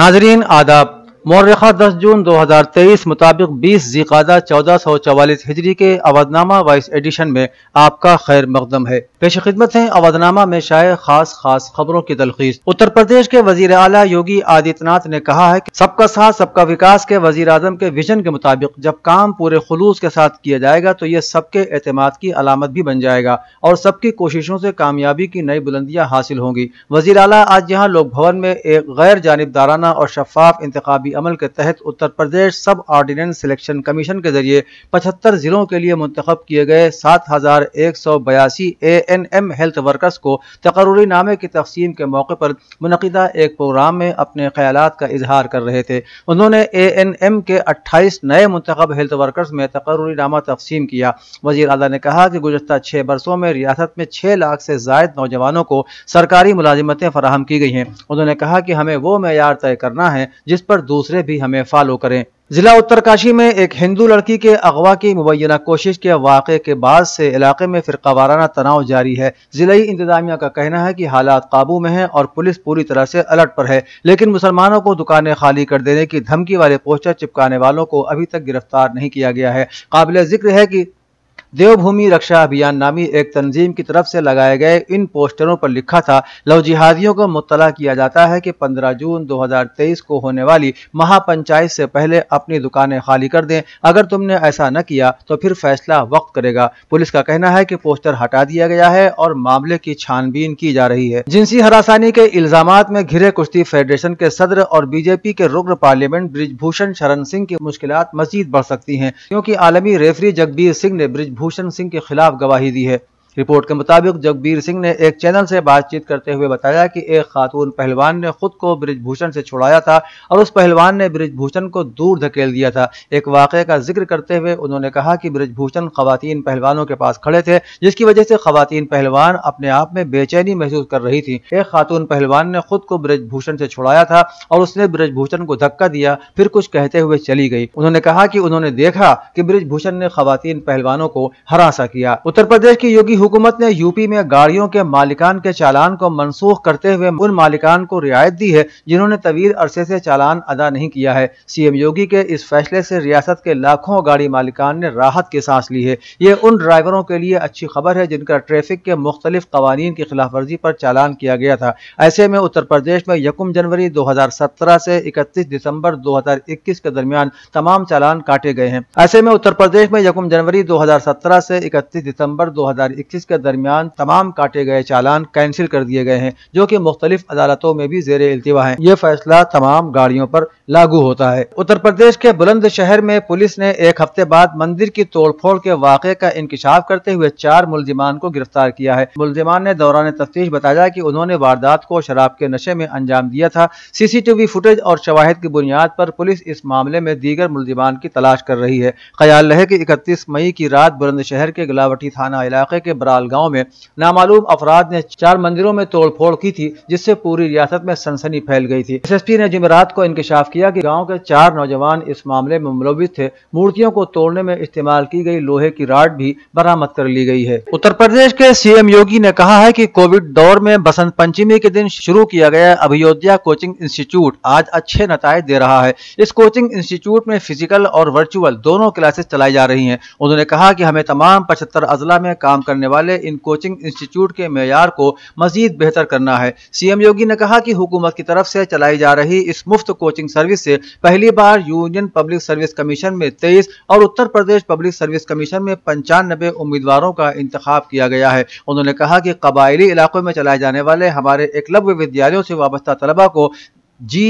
नाजरीन आदाब मौरखा 10 जून 2023 मुताबिक 20 जीकादा 1444 हिजरी के अवधनामा वाइस एडिशन में आपका खैर मकदम है पेश खिदमत है अवधनामा में शायद खास खास खबरों की तलखीज उत्तर प्रदेश के वजीर अला योगी आदित्यनाथ ने कहा है कि सबका साथ सबका विकास के वजीर आजम के विजन के मुताबिक जब काम पूरे खलूस के साथ किया जाएगा तो ये सबके अहतमाद की अलामत भी बन जाएगा और सबकी कोशिशों से कामयाबी की नई बुलंदियाँ हासिल होंगी वजीर अला आज यहाँ लोक भवन में एक गैर जानबदाराना और शफाफ इंतबी अमल के तहत उत्तर प्रदेश सब ऑर्डिनेंस सिलेक्शन कमीशन के जरिए पचहत्तर जिलों के लिए मुंतब किए गए सात हजार एक सौ बयासी A N M health workers को तकरी नामे की तकसीम के मौके पर मनदा एक प्रोग्राम में अपने ख्याल का इजहार कर रहे थे उन्होंने ए एन एम के अट्ठाईस नए मुंतब हेल्थ वर्कर्स में तकरी नामा तकसीम किया वजी अला ने कहा कि गुजशत छः बरसों में रियासत में छः लाख से जायद नौजवानों को सरकारी मुलाजमतें फराहम की गई हैं उन्होंने कहा कि हमें वो मैार तय करना है जिस पर दूसरे दूसरे भी हमें फॉलो करें जिला उत्तरकाशी में एक हिंदू लड़की के अगवा की मुबैना कोशिश के वाक़े के बाद से इलाके में फिरका वाराना तनाव जारी है जिले इंतजामिया का कहना है कि हालात काबू में हैं और पुलिस पूरी तरह से अलर्ट पर है लेकिन मुसलमानों को दुकानें खाली कर देने की धमकी वाले पोस्टर चिपकाने वालों को अभी तक गिरफ्तार नहीं किया गया है काबिल जिक्र है की देवभूमि रक्षा अभियान नामी एक तंजीम की तरफ से लगाए गए इन पोस्टरों पर लिखा था लव जिहादियों को मुतला किया जाता है कि 15 जून 2023 को होने वाली महापंचायत से पहले अपनी दुकानें खाली कर दें अगर तुमने ऐसा न किया तो फिर फैसला वक्त करेगा पुलिस का कहना है कि पोस्टर हटा दिया गया है और मामले की छानबीन की जा रही है जिनसी हरासानी के इल्जाम में घिरे कुश्ती फेडरेशन के सदर और बीजेपी के रुग्र पार्लियामेंट ब्रिजभूषण शरण सिंह की मुश्किल मजीद बढ़ सकती है क्यूँकी आलमी रेफरी जगबीर सिंह ने ब्रिजभूषण भूषण सिंह के खिलाफ गवाही दी है रिपोर्ट के मुताबिक जगबीर सिंह ने एक चैनल से बातचीत करते हुए बताया कि एक खातून पहलवान ने खुद को ब्रिजभूषण से छुड़ाया था और उस पहलवान ने ब्रिजभूषण को दूर धकेल दिया था एक वाक़े का जिक्र करते हुए उन्होंने कहा कि ब्रिजभूषण खवतिन पहलवानों के पास खड़े थे जिसकी वजह से खवतिन पहलवान अपने आप में बेचैनी महसूस कर रही थी एक खातून पहलवान ने खुद को ब्रिजभूषण से छुड़ाया था और उसने ब्रिजभूषण को धक्का दिया फिर कुछ कहते हुए चली गई उन्होंने कहा कि उन्होंने देखा कि ब्रिजभूषण ने खवतिन पहलवानों को हरासा किया उत्तर प्रदेश की योगी हुकूमत ने यूपी में गाड़ियों के मालिकान के चालान को मनसूख करते हुए उन मालिकान को रियायत दी है जिन्होंने तवील अरसे से चालान अदा नहीं किया है सीएम योगी के इस फैसले से रियासत के लाखों गाड़ी मालिकान ने राहत की सांस ली है ये उन ड्राइवरों के लिए अच्छी खबर है जिनका ट्रैफिक के मुख्तलिफ कवानीन की खिलाफ वर्जी पर चालान किया गया था ऐसे में उत्तर प्रदेश में यकम जनवरी दो हजार सत्रह से इकतीस दिसंबर दो हजार इक्कीस के दरमियान तमाम चालान काटे गए हैं ऐसे में उत्तर प्रदेश में यकम जनवरी दो हजार सत्रह से इकतीस दिसंबर दो हजार इक्कीस पच्चीस के दरमियान तमाम काटे गए चालान कैंसिल कर दिए गए हैं जो की मुख्तलिफ अदालतों में भी जेर अल्तवा है ये फैसला तमाम गाड़ियों पर लागू होता है उत्तर प्रदेश के बुलंद शहर में पुलिस ने एक हफ्ते बाद मंदिर की तोड़फोड़ के वाक़े का इंकशाफ करते हुए चार मुलजिमान को गिरफ्तार किया है मुलजिमान ने दौरान तफ्तीश बताया की उन्होंने वारदात को शराब के नशे में अंजाम दिया था सीसीटीवी फुटेज और शवाहद की बुनियाद पर पुलिस इस मामले में दीगर मुलजिमान की तलाश कर रही है ख्याल रहे की इकतीस मई की रात बुलंदशहर के गिलावटी थाना इलाके के बराल गांव में नामालूम अफराद ने चार मंदिरों में तोड़फोड़ की थी जिससे पूरी रियासत में सनसनी फैल गई थी एसएसपी ने जुमेरात को इंकशाफ किया कि गांव के चार नौजवान इस मामले में मुलविस थे मूर्तियों को तोड़ने में इस्तेमाल की गई लोहे की राड भी बरामद कर ली गई है उत्तर प्रदेश के सीएम योगी ने कहा है की कोविड दौर में बसंत पंचमी के दिन शुरू किया गया अभियोध्या कोचिंग इंस्टीट्यूट आज अच्छे नतज दे रहा है इस कोचिंग इंस्टीट्यूट में फिजिकल और वर्चुअल दोनों क्लासेस चलाई जा रही है उन्होंने कहा की हमें तमाम पचहत्तर अजला में काम करने वाले इन कोचिंग इंस्टीट्यूट के मैार को मजीद बेहतर करना है सीएम योगी ने कहा कि हुकूमत की तरफ से चलाई जा रही इस मुफ्त कोचिंग सर्विस से पहली बार यूनियन पब्लिक सर्विस कमीशन में तेईस और Uttar Pradesh public service commission में पंचानबे उम्मीदवारों का इंतखब किया गया है उन्होंने कहा कि कबायली इलाकों में चलाए जाने वाले हमारे एकलव्य विद्यालयों से वाबस्ता तलबा को जी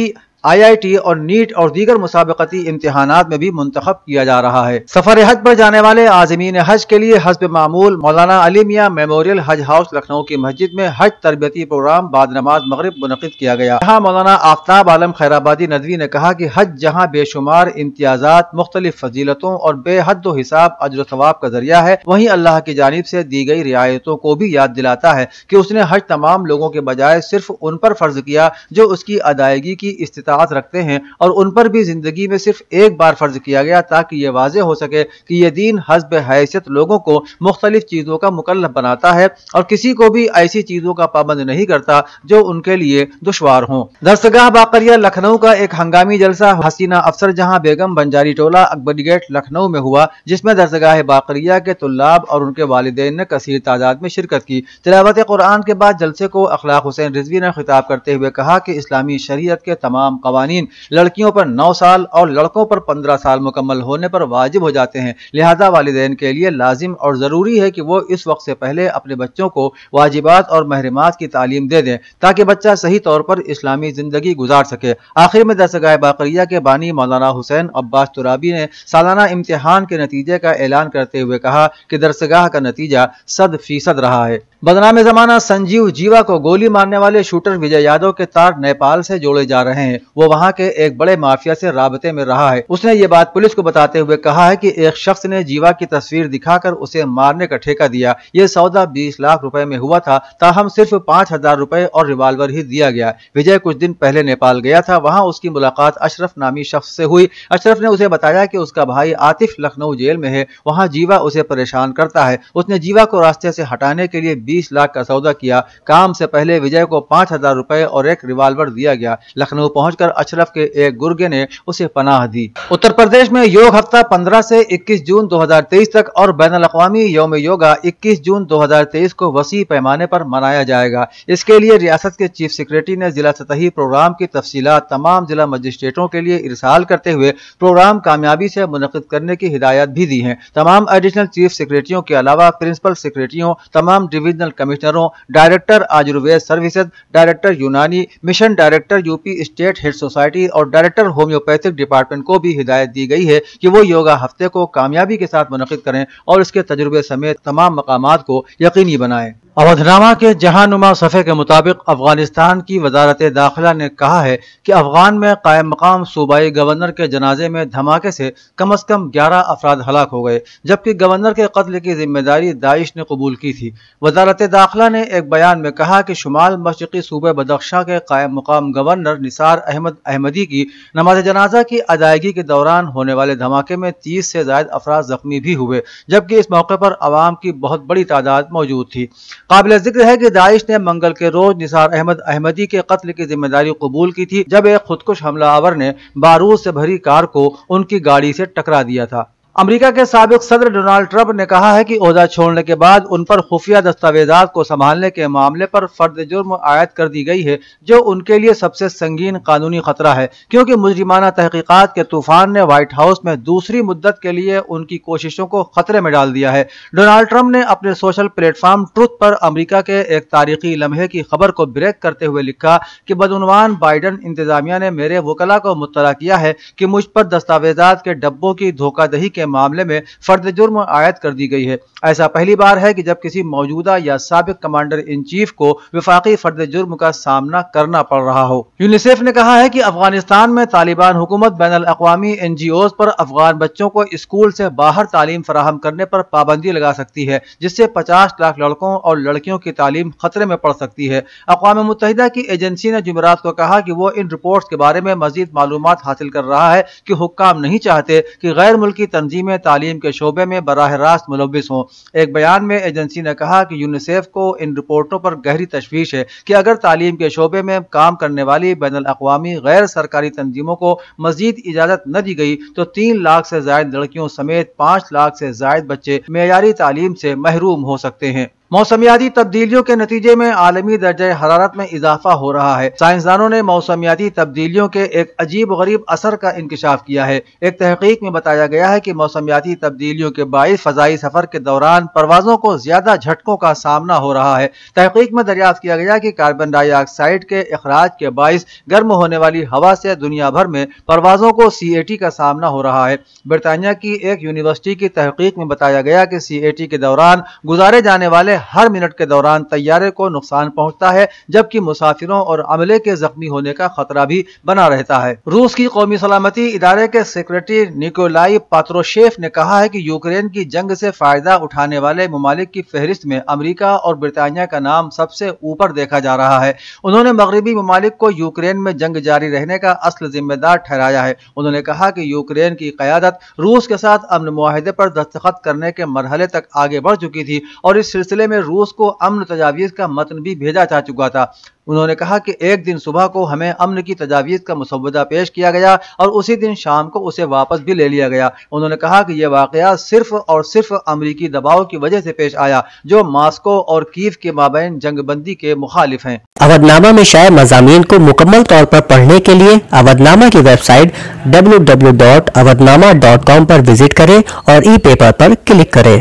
आईआईटी और नीट और दीगर मुसाबती इम्तहान में भी मुंतब किया जा रहा है सफर हज पर जाने वाले आजमीन हज के लिए हजब मामूल मौलाना अली मिया मेमोरियल हज हाउस लखनऊ की मस्जिद में हज तरबती प्रोग्राम बाद नमाज मगरब मुनद किया गया यहाँ मौलाना आफ्ताब आलम खैराबादी नदवी ने कहा की हज जहाँ बेशुमार इम्तियाजा मुख्तलिफ फजीलतों और बेहद हिसाब अजर सवाब का जरिया है वही अल्लाह की जानब ऐसी दी गई रियायतों को भी याद दिलाता है की उसने हज तमाम लोगों के बजाय सिर्फ उन पर फर्ज किया जो उसकी अदायगी की इस्तात अतात रखते हैं और उन पर भी ज़िंदगी में सिर्फ एक बार फ़र्ज किया गया ताकि ये वाज हो सके कि यह दीन हजब हैसियत लोगों को मुख्तलिफ़ चीज़ों का मुकलफ बनाता है और किसी को भी ऐसी चीज़ों का पाबंद नहीं करता जो उनके लिए दुशवार हों दरसगा बाकरिया लखनऊ का एक हंगामी जलसा हसीना अफसर जहाँ बेगम बंजारी टोला अकबरी गेट लखनऊ में हुआ जिसमें दरसगा बाकरिया के तुल्लाब और उनके वालदे ने कसर तादाद में शिरकत की तिलावत कुरान के बाद जलसे को अखलाक हुसैन रिजवी ने खिताब करते हुए कहा कि इस्लामी शरीय के तमाम कवानीन लड़कियों पर नौ साल और लड़कों पर पंद्रह साल मुकम्मल होने पर वाजिब हो जाते हैं लिहाजा वालदेन के लिए लाजिम और ज़रूरी है कि वो इस वक्त से पहले अपने बच्चों को वाजिबात और महरमात की तालीम दे दें ताकि बच्चा सही तौर पर इस्लामी ज़िंदगी गुजार सके आखिर में दस्तगाह बाकरिया के बानी मौलाना हुसैन अब्बास तुराबी ने सालाना इम्तहान के नतीजे का ऐलान करते हुए कहा कि दरसगाह का नतीजा सद फीसद रहा है बदनाम जमाना संजीव जीवा को गोली मारने वाले शूटर विजय यादव के तार नेपाल से जोड़े जा रहे हैं वो वहाँ के एक बड़े माफिया से राबते में रहा है उसने ये बात पुलिस को बताते हुए कहा है कि एक शख्स ने जीवा की तस्वीर दिखाकर उसे मारने का ठेका दिया ये सौदा बीस लाख रूपए में हुआ था ताहम सिर्फ पाँच हजार रूपए और रिवाल्वर ही दिया गया विजय कुछ दिन पहले नेपाल गया था वहाँ उसकी मुलाकात अशरफ नामी शख्स से हुई अशरफ ने उसे बताया की उसका भाई आतिफ लखनऊ जेल में है वहाँ जीवा उसे परेशान करता है उसने जीवा को रास्ते से हटाने के लिए बीस लाख का सौदा किया काम से पहले विजय को पाँच हजार रूपए और एक रिवाल्वर दिया गया लखनऊ पहुंचकर अशरफ के एक गुर्गे ने उसे पनाह दी उत्तर प्रदेश में योग हफ्ता पंद्रह से इक्कीस जून दो हजार तेईस तक और बैन अवी योम योगा इक्कीस जून दो हजार तेईस को वसी पैमाने पर मनाया जाएगा इसके लिए रियासत के चीफ सेक्रेटरी ने जिला सतही प्रोग्राम की तफसी तमाम जिला मजिस्ट्रेटों के लिए इरसाल करते हुए प्रोग्राम कामयाबी से मुनद करने की हिदायत भी दी है तमाम एडिशनल चीफ सेक्रेटरियों के अलावा प्रिंसिपल सेक्रेटरियों तमाम डिवीजन रीजनल कमिश्नरों director Ayurveda services director Unani mission director UP state health society और डायरेक्टर होम्योपैथिक डिपार्टमेंट को भी हिदायत दी गई है कि वो योगा हफ्ते को कामयाबी के साथ मुनद करें और इसके तजुर्बे समेत तमाम मकाम को यकीनी बनाएं अवधनामा के जहानुमा सफ़े के मुताबिक अफगानिस्तान की वजारत दाखिला ने कहा है कि अफगान में कायम मकाम सूबाई गवर्नर के जनाजे में धमाके से कम अज कम ग्यारह अफराद हलाक हो गए जबकि गवर्नर के कत्ल की जिम्मेदारी दाइश ने कबूल की थी वजारत दाखिला ने एक बयान में कहा कि शुमाल मशरकी सूबे बदख्शा के कायम मकाम गवर्नर निसार अहमद अहमदी की नमाज जनाजा की अदायगी के दौरान होने वाले धमाके में तीस से जायद अफराद जख्मी भी हुए जबकि इस मौके पर आवाम की बहुत बड़ी तादाद मौजूद थी काबिल जिक्र है कि दाइश ने मंगल के रोज निसार अहमद अहमदी के कत्ल की जिम्मेदारी कबूल की थी जब एक खुदकुश हमलावर ने बारूद से भरी कार को उनकी गाड़ी से टकरा दिया था अमेरिका के सबक सदर डोनाल्ड ट्रंप ने कहा है कि अहदा छोड़ने के बाद उन पर खुफिया दस्तावेजात को संभालने के मामले पर फर्द जुर्म आयद कर दी गई है जो उनके लिए सबसे संगीन कानूनी खतरा है क्योंकि मुजरिमाना तहकीकत के तूफान ने व्हाइट हाउस में दूसरी मुद्दत के लिए उनकी कोशिशों को खतरे में डाल दिया है डोनाल्ड ट्रंप ने अपने सोशल प्लेटफॉर्म ट्रुथ पर अमरीका के एक तारीखी लम्हे की खबर को ब्रेक करते हुए लिखा कि बदनवान बाइडन इंतजामिया ने मेरे वकला को मुतला किया है कि मुझ पर दस्तावेजात के डब्बों की धोखादही के के मामले में फर्द जुर्म आयद कर दी गई है ऐसा पहली बार है कि जब किसी मौजूदा या सबक कमांडर इन चीफ को विफाकी फर्द जुर्म का सामना करना पड़ रहा हो यूनिसेफ ने कहा है कि अफगानिस्तान में तालिबान हुकूमत बैन अवी एन जी ओज पर अफगान बच्चों को स्कूल से बाहर तालीम फराहम करने पर पाबंदी लगा सकती है जिससे पचास लाख लड़कों और लड़कियों की तालीम खतरे में पड़ सकती है अकवा मुतहदा की एजेंसी ने जुमरात को कहा कि वो इन रिपोर्ट के बारे में मजीद मालूम हासिल कर रहा है कि हुक्म नहीं चाहते कि गैर मुल्की तंजीम तंजीमें तालीम के शोबे में बरह रास्त मुलविस हों एक बयान में एजेंसी ने कहा कि यूनिसेफ को इन रिपोर्टों पर गहरी तशवीश है कि अगर तालीम के शोबे में काम करने वाली बैन अवी गैर सरकारी तंजीमों को मजीद इजाज़त न दी गई तो तीन लाख से जायद लड़कियों समेत पाँच लाख से जायद बच्चे मैारी तालीम से महरूम हो सकते हैं मौसमियाती तब्दीलियों के नतीजे में आलमी दर्ज हरारत में इजाफा हो रहा है साइंसदानों ने मौसमियाती तब्दीलियों के एक अजीब गरीब असर का इंकशाफ किया है एक तहकीक में बताया गया है की मौसमियाती तब्दीलियों के बाईस फजाई सफर के दौरान परवाजों को ज्यादा झटकों का सामना हो रहा है तहकीक में दरियाफ्त किया गया कि कार्बन डाइऑक्साइड के अखराज के बाईस गर्म होने वाली हवा से दुनिया भर में परवाजों को सी ए टी का सामना हो रहा है बरतानिया की एक यूनिवर्सिटी की तहकीक में बताया गया की सी ए टी के दौरान गुजारे जाने वाले हर मिनट के दौरान तैयारे को नुकसान पहुंचता है जबकि मुसाफिरों और अमले के जख्मी होने का खतरा भी बना रहता है रूस की कौमी सलामती इदारे के सेक्रेटरी निकोलाई पात्रोशेफ ने कहा है की यूक्रेन की जंग से फायदा उठाने वाले ममालिक की फहरिस्त में अमरीका और ब्रितानिया का नाम सबसे ऊपर देखा जा रहा है उन्होंने मगरबी ममालिक को यूक्रेन में जंग जारी रहने का असल जिम्मेदार ठहराया है उन्होंने कहा कि यूक्रेन की क्यादत रूस के साथ अमन माहदे पर दस्तखत करने के मरहले तक आगे बढ़ चुकी थी और इस सिलसिले में में रूस को अमन तजावीज़ का मतन भी भेजा जा चुका था उन्होंने कहा कि एक दिन सुबह को हमें अमन की तजावीज़ का मसौदा पेश किया गया और उसी दिन शाम को उसे वापस भी ले लिया गया उन्होंने कहा कि यह वाक़ सिर्फ और सिर्फ अमरीकी दबाव की वजह से पेश आया जो मास्को और कीव के जंग जंगबंदी के मुखालिफ हैं अवधनामा में शायद मजामी को मुकम्मल तौर पर पढ़ने के लिए अवधनामा की website W W dot Avadhnama dot com पर विजिट करें और ई पेपर पर क्लिक करें